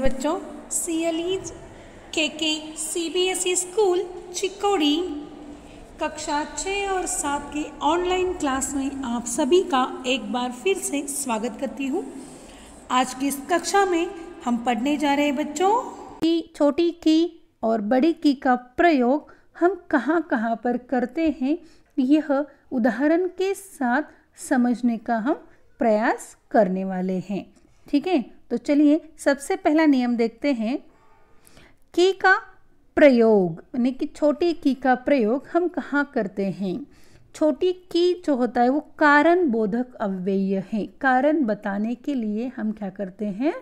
नमस्ते बच्चों C L E K K C B S E school Chikodi कक्षा छः और सात के ऑनलाइन क्लास में आप सभी का एक बार फिर से स्वागत करती हूँ आज की इस कक्षा में हम पढ़ने जा रहे हैं बच्चों की छोटी की और बड़ी की का प्रयोग हम कहाँ कहाँ पर करते हैं यह उदाहरण के साथ समझने का हम प्रयास करने वाले हैं ठीक है तो चलिए सबसे पहला नियम देखते हैं की का प्रयोग यानी कि छोटी की का प्रयोग हम कहाँ करते हैं छोटी की जो होता है वो कारण बोधक अव्यय है कारण बताने के लिए हम क्या करते हैं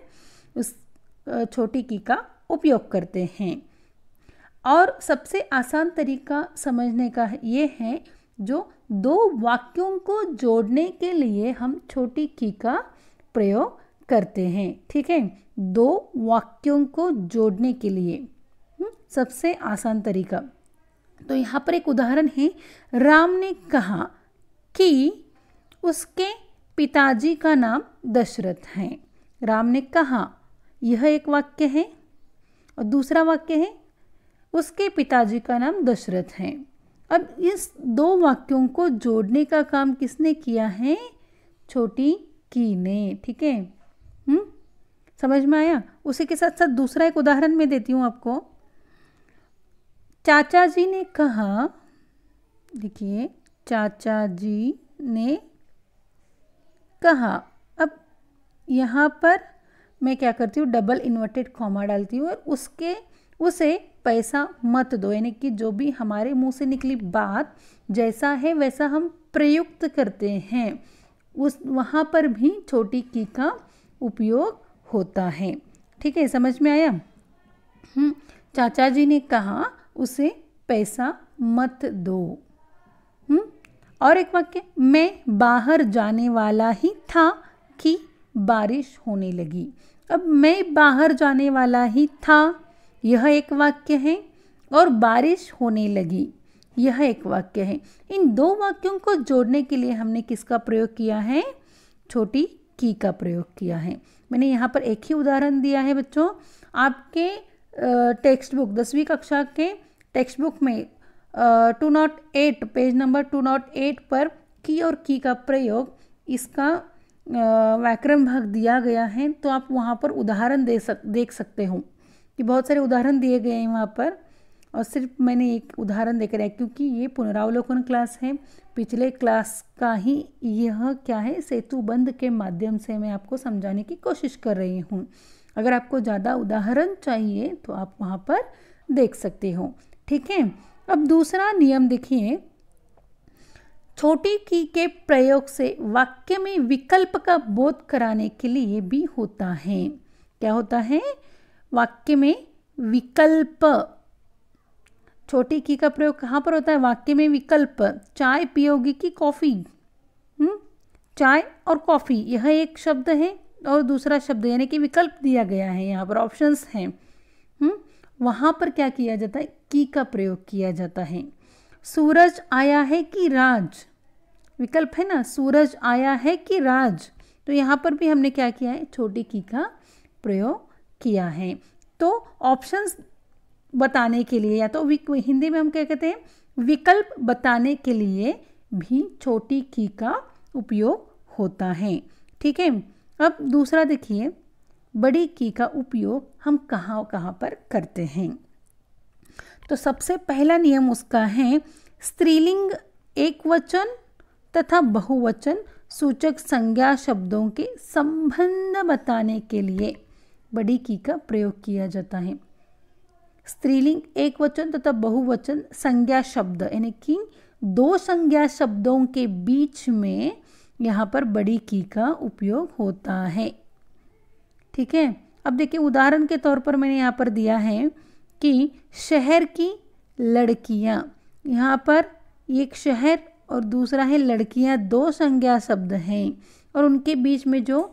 उस छोटी की का उपयोग करते हैं और सबसे आसान तरीका समझने का ये है जो दो वाक्यों को जोड़ने के लिए हम छोटी की का प्रयोग करते हैं ठीक है दो वाक्यों को जोड़ने के लिए हम्म, सबसे आसान तरीका तो यहाँ पर एक उदाहरण है राम ने कहा कि उसके पिताजी का नाम दशरथ है राम ने कहा यह एक वाक्य है और दूसरा वाक्य है उसके पिताजी का नाम दशरथ है अब इस दो वाक्यों को जोड़ने का काम किसने किया है छोटी की ने ठीक है समझ में आया उसी के साथ साथ दूसरा एक उदाहरण मैं देती हूँ आपको चाचा जी ने कहा देखिए चाचा जी ने कहा अब यहाँ पर मैं क्या करती हूँ डबल इन्वर्टेड कॉमा डालती हूँ और उसके उसे पैसा मत दो यानी कि जो भी हमारे मुंह से निकली बात जैसा है वैसा हम प्रयुक्त करते हैं उस वहाँ पर भी छोटी की का उपयोग होता है ठीक है समझ में आया हम्म, चाचा जी ने कहा उसे पैसा मत दो हुँ? हम्म, और एक वाक्य मैं बाहर जाने वाला ही था कि बारिश होने लगी अब मैं बाहर जाने वाला ही था यह एक वाक्य है और बारिश होने लगी यह एक वाक्य है इन दो वाक्यों को जोड़ने के लिए हमने किसका प्रयोग किया है छोटी की का प्रयोग किया है मैंने यहाँ पर एक ही उदाहरण दिया है बच्चों आपके टेक्स्ट बुक दसवीं कक्षा के टेक्स्ट बुक में two nought eight page number two nought eight पर की और की का प्रयोग इसका व्याकरण भाग दिया गया है तो आप वहाँ पर उदाहरण दे सक देख सकते हो कि बहुत सारे उदाहरण दिए गए हैं वहाँ पर और सिर्फ मैंने एक उदाहरण देकर है क्योंकि ये पुनरावलोकन क्लास है पिछले क्लास का ही यह क्या है सेतु बंद के माध्यम से मैं आपको समझाने की कोशिश कर रही हूँ अगर आपको ज़्यादा उदाहरण चाहिए तो आप वहाँ पर देख सकते हो ठीक है अब दूसरा नियम देखिए छोटी की के प्रयोग से वाक्य में विकल्प का बोध कराने के लिए भी होता है क्या होता है वाक्य में विकल्प छोटी की का प्रयोग कहाँ पर होता है वाक्य में विकल्प चाय पियोगी की कॉफ़ी हम्म? चाय और कॉफ़ी यह एक शब्द है और दूसरा शब्द यानी कि विकल्प दिया गया है यहाँ पर ऑप्शंस हैं हम्म? वहाँ पर क्या किया जाता है की का प्रयोग किया जाता है सूरज आया है कि राज विकल्प है ना सूरज आया है कि राज तो यहाँ पर भी हमने क्या किया है छोटी की का प्रयोग किया है तो ऑप्शंस बताने के लिए या तो हिंदी में हम क्या कहते हैं विकल्प बताने के लिए भी छोटी की का उपयोग होता है ठीक है अब दूसरा देखिए बड़ी की का उपयोग हम कहाँ कहाँ पर करते हैं तो सबसे पहला नियम उसका है स्त्रीलिंग एक वचन तथा बहुवचन सूचक संज्ञा शब्दों के संबंध बताने के लिए बड़ी की का प्रयोग किया जाता है स्त्रीलिंग एक वचन तथा बहुवचन संज्ञा शब्द यानी कि दो संज्ञा शब्दों के बीच में यहाँ पर बड़ी की का उपयोग होता है ठीक है अब देखिए उदाहरण के तौर पर मैंने यहाँ पर दिया है कि शहर की लड़कियाँ यहाँ पर एक शहर और दूसरा है लड़कियाँ दो संज्ञा शब्द हैं और उनके बीच में जो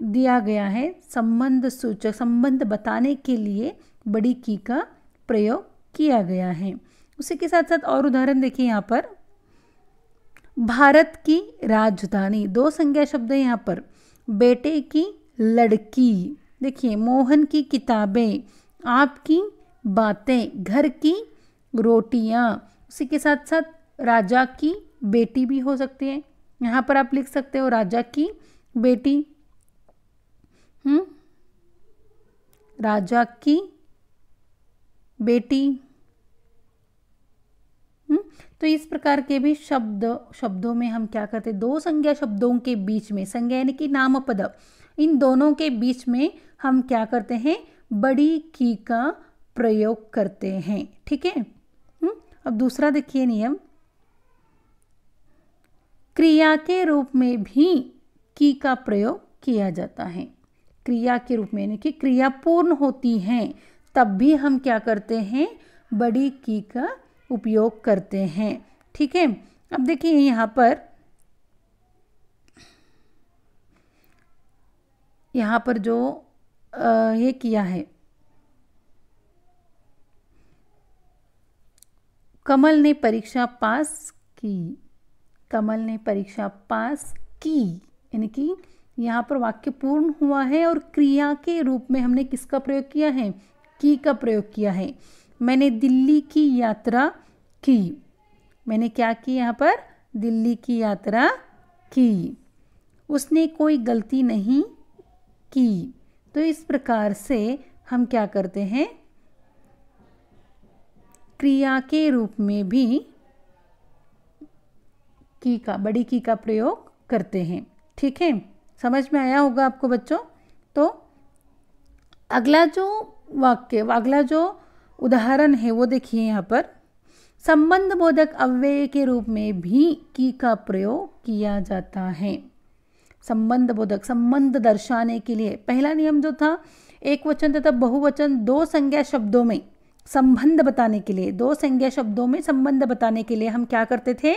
दिया गया है संबंध सूचक संबंध बताने के लिए बड़ी की का प्रयोग किया गया है उसी के साथ साथ और उदाहरण देखिए यहाँ पर भारत की राजधानी दो संज्ञा शब्द है यहाँ पर बेटे की लड़की देखिए मोहन की किताबें आपकी बातें घर की रोटियाँ उसी के साथ साथ राजा की बेटी भी हो सकती है यहाँ पर आप लिख सकते हो राजा की बेटी हम्म राजा की बेटी हम्म, तो इस प्रकार के भी शब्द शब्दों में हम क्या करते दो संज्ञा शब्दों के बीच में संज्ञा यानी कि नाम पद इन दोनों के बीच में हम क्या करते हैं बड़ी की का प्रयोग करते हैं ठीक है हम्म, अब दूसरा देखिए नियम क्रिया के रूप में भी की का प्रयोग किया जाता है क्रिया के रूप में यानी कि क्रिया पूर्ण होती है तब भी हम क्या करते हैं बड़ी की का उपयोग करते हैं ठीक है अब देखिए यहाँ पर यहाँ पर जो आ, ये किया है कमल ने परीक्षा पास की कमल ने परीक्षा पास की यानी कि यहाँ पर वाक्य पूर्ण हुआ है और क्रिया के रूप में हमने किसका प्रयोग किया है की का प्रयोग किया है मैंने दिल्ली की यात्रा की मैंने क्या की यहाँ पर दिल्ली की यात्रा की उसने कोई गलती नहीं की तो इस प्रकार से हम क्या करते हैं क्रिया के रूप में भी की का बड़ी की का प्रयोग करते हैं ठीक है समझ में आया होगा आपको बच्चों तो अगला जो वाक्य अगला जो उदाहरण है वो देखिए यहाँ पर संबंध बोधक अव्यय के रूप में भी की का प्रयोग किया जाता है संबंध बोधक संबंध दर्शाने के लिए पहला नियम जो था एक वचन तथा बहुवचन दो संज्ञा शब्दों में संबंध बताने के लिए दो संज्ञा शब्दों में संबंध बताने के लिए हम क्या करते थे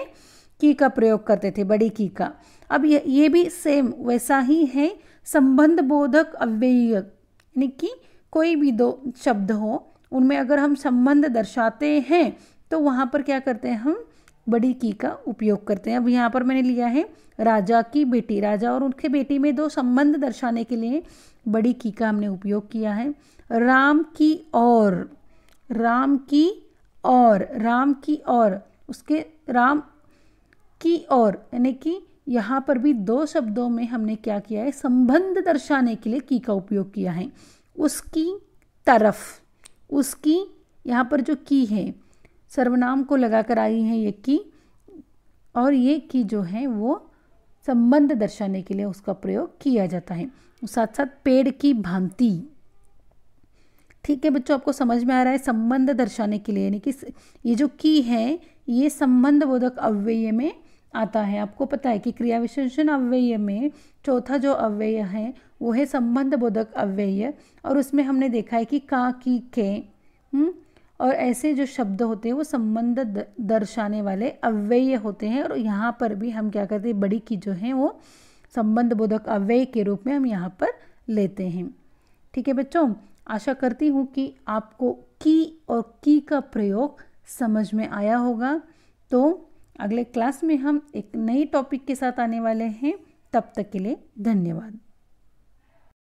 की का प्रयोग करते थे बड़ी की का अब ये ये भी सेम वैसा ही है संबंध बोधक अव्यय यानी कि कोई भी दो शब्द हो उनमें अगर हम संबंध दर्शाते हैं तो वहाँ पर क्या करते हैं हम बड़ी की का उपयोग करते हैं अब यहाँ पर मैंने लिया है राजा की बेटी राजा और उनके बेटी में दो संबंध दर्शाने के लिए बड़ी की का हमने उपयोग किया है राम की और राम की और राम की और उसके राम की और यानी कि यहाँ पर भी दो शब्दों में हमने क्या किया है संबंध दर्शाने के लिए की का उपयोग किया है उसकी तरफ उसकी यहाँ पर जो की है सर्वनाम को लगा कर आई है ये की और ये की जो है वो संबंध दर्शाने के लिए उसका प्रयोग किया जाता है साथ साथ पेड़ की भांति ठीक है बच्चों आपको समझ में आ रहा है संबंध दर्शाने के लिए यानी कि ये जो की है ये संबंध बोधक अव्यय में आता है आपको पता है कि क्रिया विशेषण अव्यय में चौथा जो अव्यय है वो है संबंध बोधक अव्यय और उसमें हमने देखा है कि का की के हुँ? हम्म, और ऐसे जो शब्द होते हैं वो संबंध दर्शाने वाले अव्यय होते हैं और यहाँ पर भी हम क्या करते हैं बड़ी की जो है वो संबंध बोधक अव्यय के रूप में हम यहाँ पर लेते हैं ठीक है बच्चों आशा करती हूँ कि आपको की और की का प्रयोग समझ में आया होगा तो अगले क्लास में हम एक नई टॉपिक के साथ आने वाले हैं तब तक के लिए धन्यवाद